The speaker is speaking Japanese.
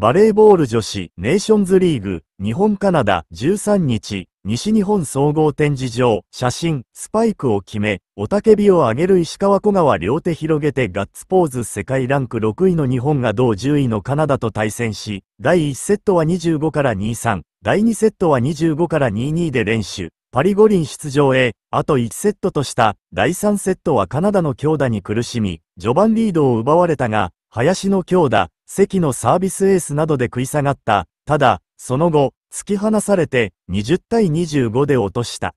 バレーボール女子ネーションズリーグ日本カナダ13日西日本総合展示場写真スパイクを決め雄たけびを上げる石川小川両手広げてガッツポーズ世界ランク6位の日本が同10位のカナダと対戦し第1セットは25から23第2セットは25から22で練習パリ五輪出場へ、あと1セットとした、第3セットはカナダの強打に苦しみ、序盤リードを奪われたが、林の強打、席のサービスエースなどで食い下がった。ただ、その後、突き放されて20対25で落とした。